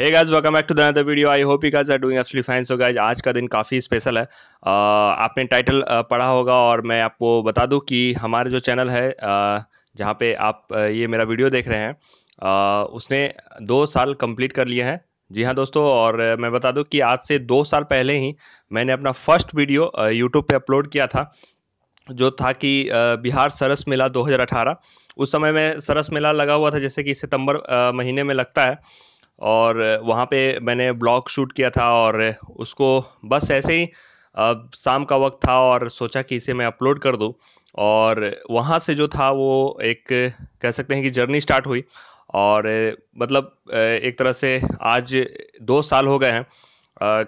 hey guys welcome back to the video I hope you guys are doing absolutely fine so guys आज का दिन काफ़ी special है आपने टाइटल पढ़ा होगा और मैं आपको बता दूं कि हमारे जो चैनल है जहां पे आप ये मेरा वीडियो देख रहे हैं उसने दो साल कंप्लीट कर लिए हैं जी हाँ दोस्तों और मैं बता दूं कि आज से दो साल पहले ही मैंने अपना फर्स्ट वीडियो यूट्यूब पर अपलोड किया था जो था कि बिहार सरस मेला दो उस समय में सरस मेला लगा हुआ था जैसे कि सितंबर महीने में लगता है और वहाँ पे मैंने ब्लॉग शूट किया था और उसको बस ऐसे ही शाम का वक्त था और सोचा कि इसे मैं अपलोड कर दूँ और वहाँ से जो था वो एक कह सकते हैं कि जर्नी स्टार्ट हुई और मतलब एक तरह से आज दो साल हो गए हैं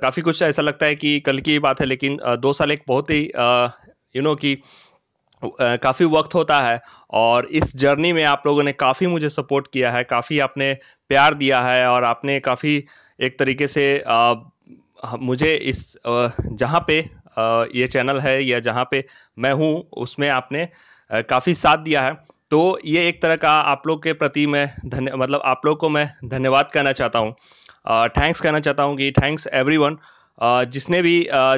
काफ़ी कुछ ऐसा लगता है कि कल की बात है लेकिन दो साल एक बहुत ही यू नो कि काफ़ी वक्त होता है और इस जर्नी में आप लोगों ने काफ़ी मुझे सपोर्ट किया है काफ़ी आपने प्यार दिया है और आपने काफ़ी एक तरीके से आ, मुझे इस जहाँ पे ये चैनल है या जहाँ पे मैं हूँ उसमें आपने काफ़ी साथ दिया है तो ये एक तरह का आप लोग के प्रति मैं धन्य मतलब आप लोग को मैं धन्यवाद कहना चाहता हूँ थैंक्स कहना चाहता हूँ कि थैंक्स एवरीवन जिसने भी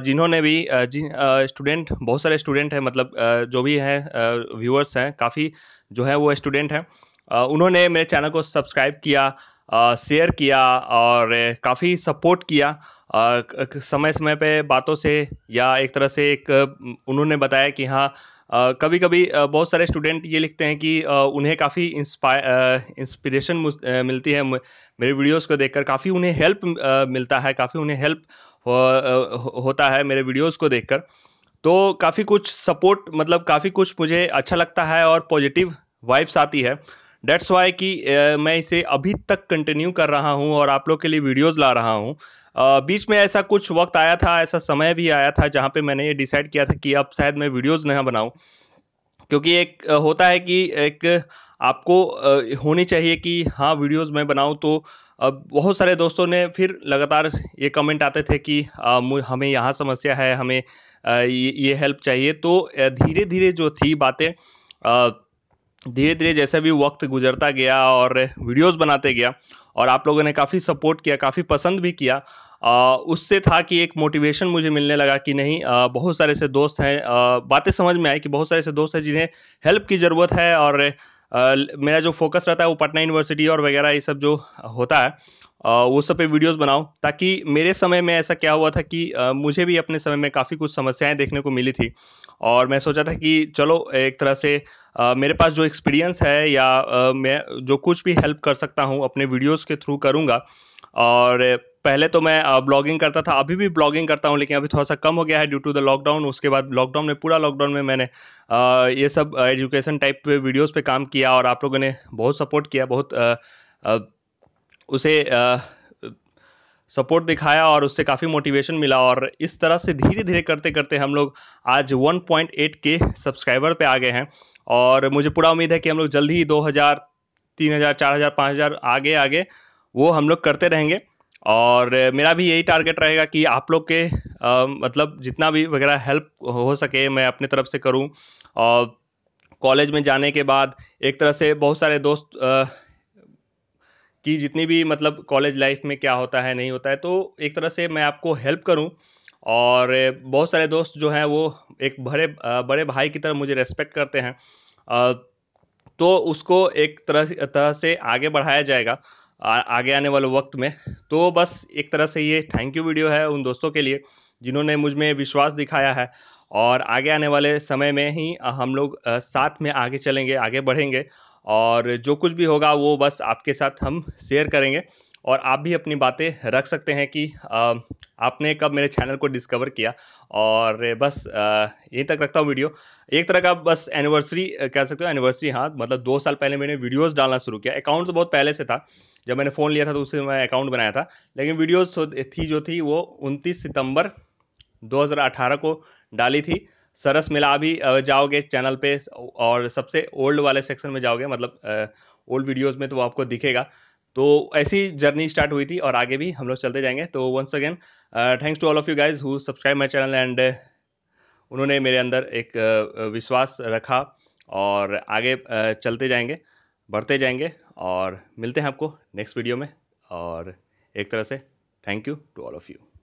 जिन्होंने भी जिन स्टूडेंट बहुत सारे स्टूडेंट हैं मतलब जो भी हैं व्यूअर्स हैं काफ़ी जो है वो स्टूडेंट हैं उन्होंने मेरे चैनल को सब्सक्राइब किया शेयर किया और काफ़ी सपोर्ट किया समय समय पे बातों से या एक तरह से एक उन्होंने बताया कि हाँ कभी कभी बहुत सारे स्टूडेंट ये लिखते हैं कि उन्हें काफ़ी इंस्पिरेशन मिलती है मेरे वीडियोस को देखकर काफ़ी उन्हें हेल्प मिलता है काफ़ी उन्हें हेल्प हो, होता है मेरे वीडियोस को देखकर तो काफ़ी कुछ सपोर्ट मतलब काफ़ी कुछ मुझे अच्छा लगता है और पॉजिटिव वाइब्स आती है डेट्स वाई कि मैं इसे अभी तक कंटिन्यू कर रहा हूँ और आप लोग के लिए वीडियोस ला रहा हूँ बीच में ऐसा कुछ वक्त आया था ऐसा समय भी आया था जहाँ पे मैंने ये डिसाइड किया था कि अब शायद मैं वीडियोज़ नहीं बनाऊँ क्योंकि एक होता है कि एक आपको होनी चाहिए कि हाँ वीडियोस मैं बनाऊं तो अब बहुत सारे दोस्तों ने फिर लगातार ये कमेंट आते थे कि हमें यहाँ समस्या है हमें ये, ये हेल्प चाहिए तो धीरे धीरे जो थी बातें धीरे धीरे जैसे भी वक्त गुजरता गया और वीडियोस बनाते गया और आप लोगों ने काफ़ी सपोर्ट किया काफ़ी पसंद भी किया आ, उससे था कि एक मोटिवेशन मुझे मिलने लगा कि नहीं आ, बहुत सारे से दोस्त हैं बातें समझ में आई कि बहुत सारे से दोस्त हैं जिन्हें हेल्प की ज़रूरत है और मेरा जो फोकस रहता है वो पटना यूनिवर्सिटी और वगैरह ये सब जो होता है वो सब पे वीडियोस बनाओ ताकि मेरे समय में ऐसा क्या हुआ था कि मुझे भी अपने समय में काफ़ी कुछ समस्याएं देखने को मिली थी और मैं सोचा था कि चलो एक तरह से मेरे पास जो एक्सपीरियंस है या मैं जो कुछ भी हेल्प कर सकता हूँ अपने वीडियोस के थ्रू करूँगा और पहले तो मैं ब्लॉगिंग करता था अभी भी ब्लॉगिंग करता हूँ लेकिन अभी थोड़ा सा कम हो गया है ड्यू टू द लॉकडाउन उसके बाद लॉकडाउन में पूरा लॉकडाउन में मैंने ये सब एजुकेशन टाइप पे वीडियोस पे काम किया और आप लोगों ने बहुत सपोर्ट किया बहुत उसे सपोर्ट दिखाया और उससे काफ़ी मोटिवेशन मिला और इस तरह से धीरे धीरे करते करते हम लोग आज 1.8 के सब्सक्राइबर पे आ गए हैं और मुझे पूरा उम्मीद है कि हम लोग जल्द ही 2000, 3000, 4000, 5000 आगे आगे वो हम लोग करते रहेंगे और मेरा भी यही टारगेट रहेगा कि आप लोग के आ, मतलब जितना भी वगैरह हेल्प हो सके मैं अपने तरफ से करूं और कॉलेज में जाने के बाद एक तरह से बहुत सारे दोस्त आ, की जितनी भी मतलब कॉलेज लाइफ में क्या होता है नहीं होता है तो एक तरह से मैं आपको हेल्प करूं और बहुत सारे दोस्त जो हैं वो एक बड़े बड़े भाई की तरह मुझे रेस्पेक्ट करते हैं तो उसको एक तरह तरह से आगे बढ़ाया जाएगा आगे आने वाले वक्त में तो बस एक तरह से ये थैंक यू वीडियो है उन दोस्तों के लिए जिन्होंने मुझ में विश्वास दिखाया है और आगे आने वाले समय में ही हम लोग साथ में आगे चलेंगे आगे बढ़ेंगे और जो कुछ भी होगा वो बस आपके साथ हम शेयर करेंगे और आप भी अपनी बातें रख सकते हैं कि आपने कब मेरे चैनल को डिस्कवर किया और बस यहीं तक रखता हूँ वीडियो एक तरह का बस एनिवर्सरी कह सकते हो एनिवर्सरी हाँ मतलब दो साल पहले मैंने वीडियोस डालना शुरू किया अकाउंट तो बहुत पहले से था जब मैंने फ़ोन लिया था तो उससे मैं अकाउंट बनाया था लेकिन वीडियोस थी जो थी वो 29 सितंबर 2018 को डाली थी सरस मिला अभी जाओगे चैनल पे और सबसे ओल्ड वाले सेक्शन में जाओगे मतलब ओल्ड वीडियोज में तो वो आपको दिखेगा तो ऐसी जर्नी स्टार्ट हुई थी और आगे भी हम लोग चलते जाएंगे तो once again thanks to all of you guys who subscribe my channel and उन्होंने मेरे अंदर एक uh, विश्वास रखा और आगे uh, चलते जाएंगे बढ़ते जाएंगे और मिलते हैं आपको नेक्स्ट वीडियो में और एक तरह से thank you to all of you